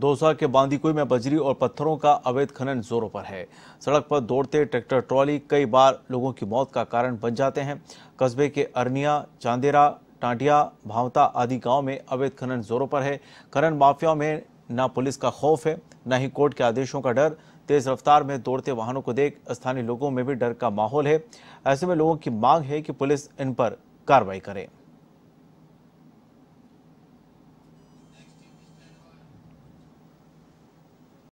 दौसा के बांदीकुई में बजरी और पत्थरों का अवैध खनन जोरों पर है सड़क पर दौड़ते ट्रैक्टर ट्रॉली कई बार लोगों की मौत का कारण बन जाते हैं कस्बे के अरनिया चांदेरा टांडिया भावता आदि गांव में अवैध खनन जोरों पर है खनन माफियाओं में ना पुलिस का खौफ है ना ही कोर्ट के आदेशों का डर तेज रफ्तार में दौड़ते वाहनों को देख स्थानीय लोगों में भी डर का माहौल है ऐसे में लोगों की मांग है कि पुलिस इन पर कार्रवाई करे